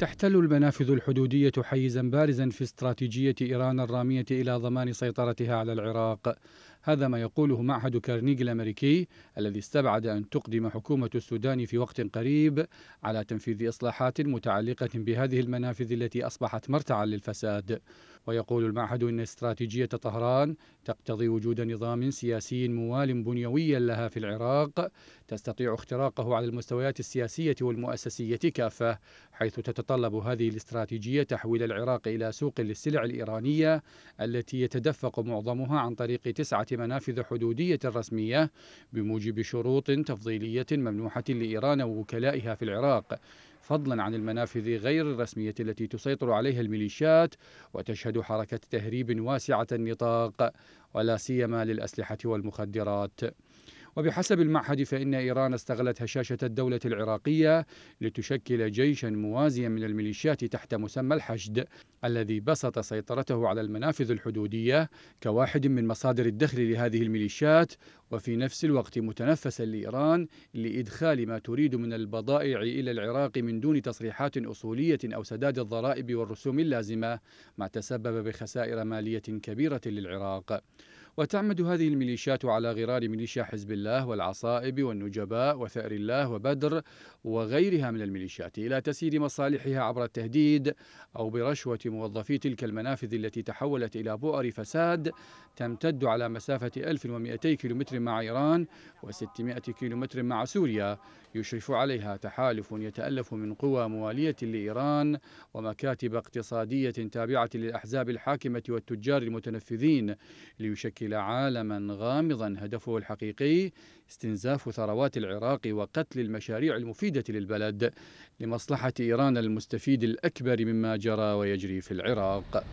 تحتل المنافذ الحدودية حيزا بارزا في استراتيجية إيران الرامية إلى ضمان سيطرتها على العراق هذا ما يقوله معهد كارنيجي الأمريكي الذي استبعد أن تقدم حكومة السودان في وقت قريب على تنفيذ إصلاحات متعلقة بهذه المنافذ التي أصبحت مرتعا للفساد ويقول المعهد أن استراتيجية طهران تقتضي وجود نظام سياسي موال بنيويا لها في العراق تستطيع اختراقه على المستويات السياسية والمؤسسية كافة حيث تتطلب هذه الاستراتيجية تحويل العراق إلى سوق للسلع الإيرانية التي يتدفق معظمها عن طريق تسعة منافذ حدودية رسمية بموجب شروط تفضيلية ممنوحة لإيران ووكلائها في العراق فضلا عن المنافذ غير الرسمية التي تسيطر عليها الميليشيات وتشهد حركة تهريب واسعة النطاق ولا سيما للأسلحة والمخدرات وبحسب المعهد فإن إيران استغلت هشاشة الدولة العراقية لتشكل جيشا موازيا من الميليشيات تحت مسمى الحشد الذي بسط سيطرته على المنافذ الحدودية كواحد من مصادر الدخل لهذه الميليشيات وفي نفس الوقت متنفسا لإيران لإدخال ما تريد من البضائع إلى العراق من دون تصريحات أصولية أو سداد الضرائب والرسوم اللازمة ما تسبب بخسائر مالية كبيرة للعراق وتعمد هذه الميليشيات على غرار ميليشيا حزب الله والعصائب والنجباء وثأر الله وبدر وغيرها من الميليشيات إلى تسيير مصالحها عبر التهديد أو برشوة موظفي تلك المنافذ التي تحولت إلى بؤر فساد تمتد على مسافة 1200 كيلومتر مع إيران و600 كيلومتر مع سوريا يشرف عليها تحالف يتألف من قوى موالية لإيران ومكاتب اقتصادية تابعة للأحزاب الحاكمة والتجار المتنفذين ليشكل عالما غامضا هدفه الحقيقي استنزاف ثروات العراق وقتل المشاريع المفيدة للبلد لمصلحة إيران المستفيد الأكبر مما جرى ويجري في العراق